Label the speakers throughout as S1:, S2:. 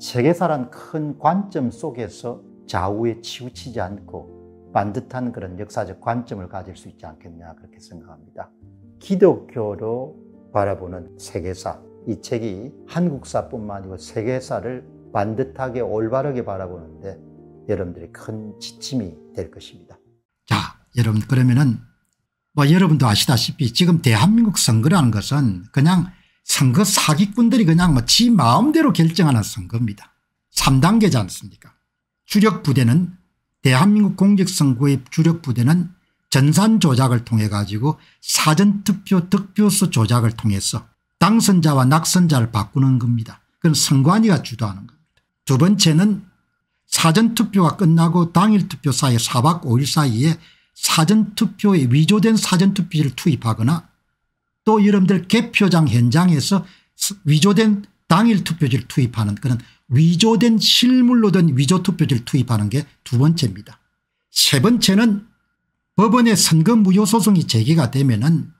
S1: 세계사란 큰 관점 속에서 좌우에 치우치지 않고 반듯한 그런 역사적 관점을 가질 수 있지 않겠냐 그렇게 생각합니다. 기독교로 바라보는 세계사 이 책이 한국사뿐만 아니고 세계사를 반듯하게 올바르게 바라보는데 여러분들이 큰 지침이 될 것입니다. 자 여러분 그러면은 뭐 여러분도 아시다시피 지금 대한민국 선거라는 것은 그냥 선거 사기꾼들이 그냥 뭐 지 마음대로 결정하는 선거입니다. 3단계지 않습니까 주력 부대는 대한민국 공직선거의 주력 부대는 전산 조작을 통해 가지고 사전투표 득표수 조작을 통해서 당선자와 낙선자를 바꾸는 겁니다. 그건 선관위가 주도하는 겁니다. 두 번째는 사전투표가 끝나고 당일투표 사이 4박 5일 사이에 사전투표에 위조된 사전투표지를 투입하거나 또 여러분들 개표장 현장에서 위조된 당일 투표지를 투입하는 그런 위조된 실물로 된 위조 투표지를 투입하는 게 두 번째입니다. 세 번째는 법원에 선거 무효 소송이 제기가 되면 은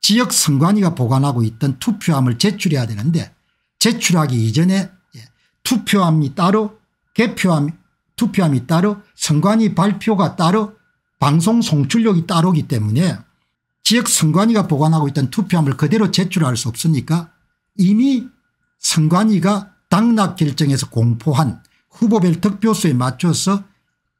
S1: 지역 선관위가 보관하고 있던 투표함을 제출해야 되는데 제출하기 이전에 예, 투표함이 따로 개표함 투표함이 따로 선관위 발표가 따로 방송 송출력이 따로기 때문에 지역 선관위가 보관하고 있던 투표함을 그대로 제출할 수 없으니까 이미 선관위가 당락 결정에서 공포한 후보별 득표수에 맞춰서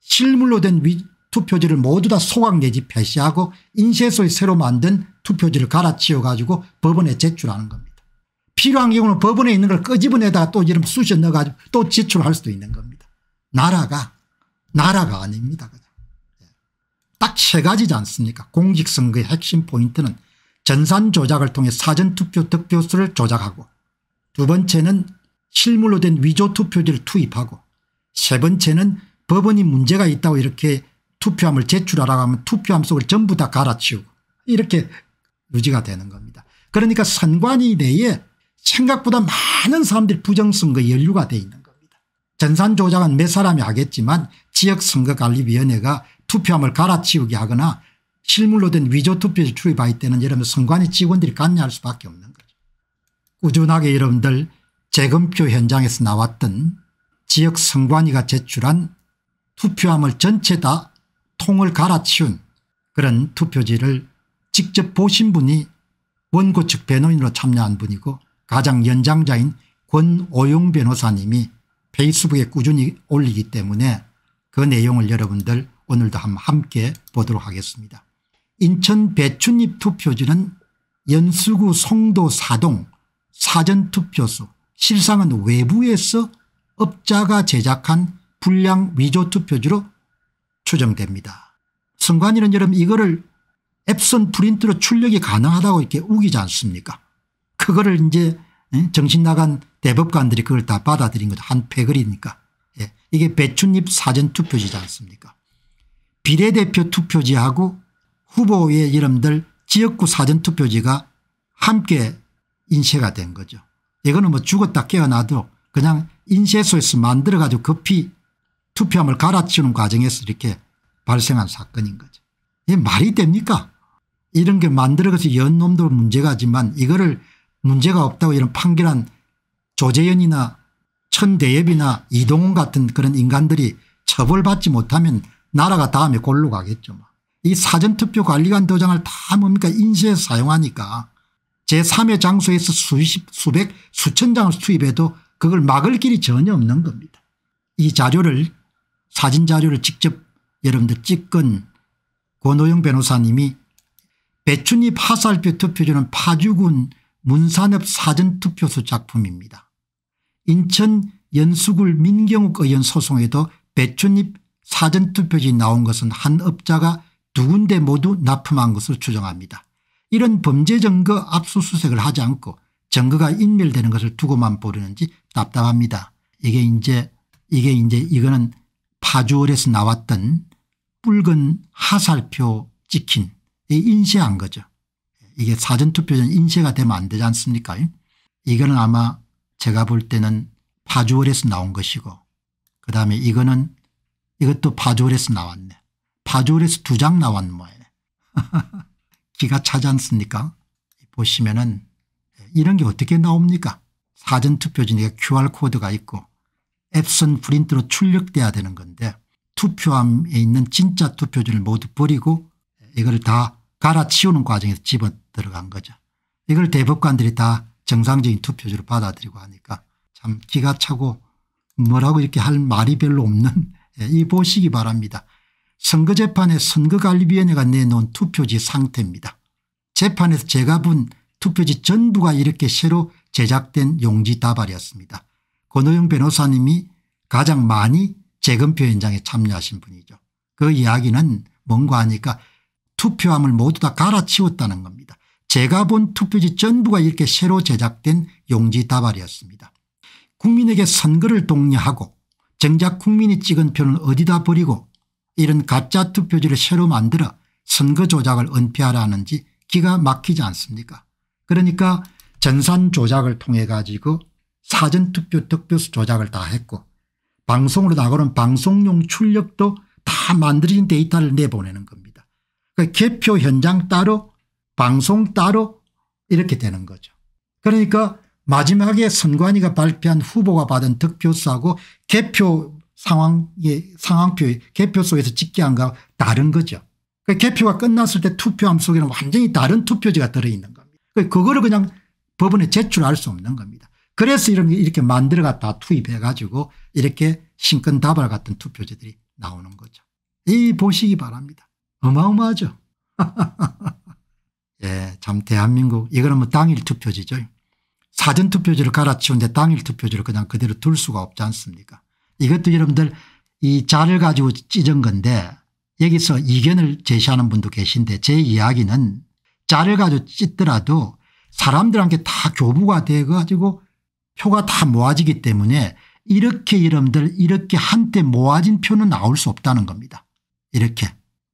S1: 실물로 된 위, 투표지를 모두 다 소각 내지 폐쇄하고 인쇄소에 새로 만든 투표지를 갈아치워 가지고 법원에 제출하는 겁니다. 필요한 경우는 법원에 있는 걸 끄집어내다가 또 이름 쑤셔 넣어가지고 또 제출할 수도 있는 겁니다. 나라가 나라가 아닙니다. 딱세 가지지 않습니까 공직선거의 핵심 포인트는 전산 조작을 통해 사전투표 득표수를 조작하고 두 번째는 실물로 된 위조 투표지를 투입하고 세 번째는 법원이 문제가 있다고 이렇게 투표함을 제출하라고 하면 투표함 속을 전부 다 갈아치우고 이렇게 유지가 되는 겁니다. 그러니까 선관위 내에 생각보다 많은 사람들이 부정선거 연류가돼 있는 겁니다. 전산 조작은 몇 사람이 하겠지만 지역선거관리위원회가 투표함을 갈아치우게 하거나 실물로 된 위조 투표지 출입할 때는 여러분 선관위 직원들이 관여할 수밖에 없는 거죠. 꾸준하게 여러분들 재검표 현장에서 나왔던 지역 선관위가 제출한 투표함을 전체 다 통을 갈아치운 그런 투표지를 직접 보신 분이 원고 측 변호인으로 참여한 분이고 가장 연장자인 권오용 변호사님이 페이스북에 꾸준히 올리기 때문에 그 내용을 여러분들 오늘도 함께 보도록 하겠습니다. 인천 배춘입 투표지는 연수구 송도 사동 사전투표소 실상은 외부에서 업자가 제작한 불량 위조 투표지로 추정됩니다. 선관위는 여러분 이거를 앱선 프린트로 출력이 가능하다고 이렇게 우기지 않습니까 그거를 이제 예, 정신나간 대법관들이 그걸 다 받아들인 거죠. 한 패거리니까. 예. 이게 배춘잎 사전투표지지 않습니까 비례대표 투표지하고 후보의 이름들 지역구 사전투표지가 함께 인쇄가 된 거죠. 이거는 뭐 죽었다 깨어나도 그냥 인쇄소에서 만들어 가지고 급히 투표함을 갈아치우는 과정에서 이렇게 발생한 사건인 거죠. 이게 말이 됩니까 이런 게 만들어서 연 놈도 문제가지만 이거를 문제가 없다고 이런 판결한 조재현이나 천대엽이나 이동훈 같은 그런 인간들이 처벌받지 못하면 나라가 다음에 골로 가겠죠. 뭐. 이 사전투표 관리관 도장을 다 뭡니까 인쇄 사용하니까 제3의 장소에서 수십 수백 수천 장을 수입해도 그걸 막을 길이 전혀 없는 겁니다. 이 자료를 사진 자료를 직접 여러분들 찍은 권호영 변호사님이 배춘잎화살표 투표지는 파주군 문산읍 사전투표소 작품입니다. 인천 연수굴 민경욱 의원 소송에도 배춘잎 사전투표지 나온 것은 한 업자가 두 군데 모두 납품한 것을 추정합니다. 이런 범죄 증거 압수수색을 하지 않고 증거가 인멸되는 것을 두고만 보려는지 답답합니다. 이게 이제 이게 이제 이거는 파주월에서 나왔던 붉은 하살표 찍힌 인쇄한 거죠. 이게 사전투표전 인쇄가 되면 안 되지 않습니까 이거는 아마 제가 볼 때는 파주월에서 나온 것이고 그다음에 이거는 이것도 바졸에서 나왔네. 바졸에서 두 장 나왔네. 기가 차지 않습니까 보시면은 이런 게 어떻게 나옵니까 사전투표지니까 QR코드가 있고 앱선 프린트로 출력돼야 되는 건데 투표함에 있는 진짜 투표지를 모두 버리고 이걸 다 갈아치우는 과정에서 집어 들어간 거죠. 이걸 대법관들이 다 정상적인 투표지로 받아들이고 하니까 참 기가 차고 뭐라고 이렇게 할 말이 별로 없는 예, 이 보시기 바랍니다. 선거재판에 선거관리위원회가 내놓은 투표지 상태입니다. 재판에서 제가 본 투표지 전부가 이렇게 새로 제작된 용지 다발이었습니다. 권호영 변호사님이 가장 많이 재검표 현장에 참여하신 분이죠. 그 이야기는 뭔가 하니까 투표함을 모두 다 갈아치웠다는 겁니다. 제가 본 투표지 전부가 이렇게 새로 제작된 용지 다발이었습니다. 국민에게 선거를 독려하고 정작 국민이 찍은 표는 어디다 버리고 이런 가짜 투표지를 새로 만들어 선거 조작을 은폐하라는지 기가 막히지 않습니까 그러니까 전산 조작을 통해 가지고 사전투표 득표수 조작을 다 했고 방송으로 나가는 방송용 출력도 다 만들어진 데이터를 내보내는 겁니다. 그러니까 개표 현장 따로 방송 따로 이렇게 되는 거죠. 그러니까 마지막에 선관위가 발표한 후보가 받은 득표수하고 개표 상황의 예, 상황표 개표 속에서 집계한 거하고 다른 거죠. 그 개표가 끝났을 때 투표함 속에는 완전히 다른 투표지가 들어있는 겁니다. 그 그거를 그냥 법원에 제출할 수 없는 겁니다. 그래서 이런 이렇게 만들어가 다 투입해 가지고 이렇게 신건다발 같은 투표지들이 나오는 거죠. 이 보시기 바랍니다. 어마어마하죠. 예, 참 대한민국 이거는 뭐 당일 투표지죠. 사전투표지를 갈아치운데 당일투표지를 그냥 그대로 둘 수가 없지 않습니까 이것도 여러분들 이 자를 가지고 찢은 건데 여기서 이견을 제시하는 분도 계신데 제 이야기는 자를 가지고 찢더라도 사람들한테 다 교부가 돼 가지고 표가 다 모아지기 때문에 이렇게 여러분들 이렇게 한때 모아진 표는 나올 수 없다는 겁니다. 이렇게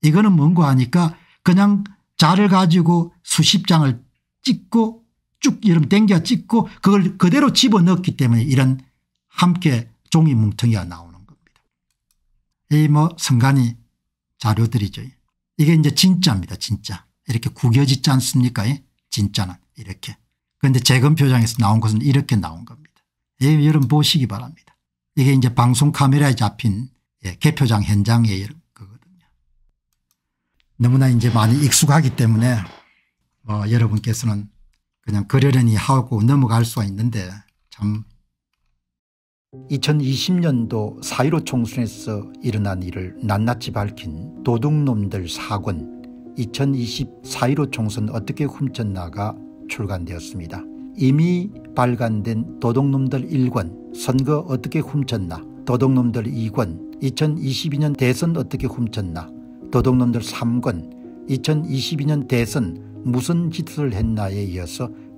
S1: 이거는 뭔고 하니까 그냥 자를 가지고 수십 장을 찍고 쭉 이름 땡겨 찍고 그걸 그대로 집어넣었기 때문에 이런 함께 종이 뭉텅이가 나오는 겁니다. 이뭐 성간이 자료들이죠. 이게 이제 진짜입니다. 진짜. 이렇게 구겨지지 않습니까? 예? 진짜는 이렇게. 그런데 재검표장에서 나온 것은 이렇게 나온 겁니다. 예, 여러분 보시기 바랍니다. 이게 이제 방송 카메라에 잡힌 예, 개표장 현장의 거거든요. 너무나 이제 많이 익숙하기 때문에 뭐 여러분께서는 그냥 그러려니 하고 넘어갈 수가 있는데 참 2020년도 4.15 총선에서 일어난 일을 낱낱이 밝힌 도둑놈들 사권 2020 4.15 총선 어떻게 훔쳤나가 출간되었습니다. 이미 발간된 도둑놈들 1권 선거 어떻게 훔쳤나 도둑놈들 2권 2022년 대선 어떻게 훔쳤나 도둑놈들 3권 2022년 대선 무슨 짓을 했나에 이어서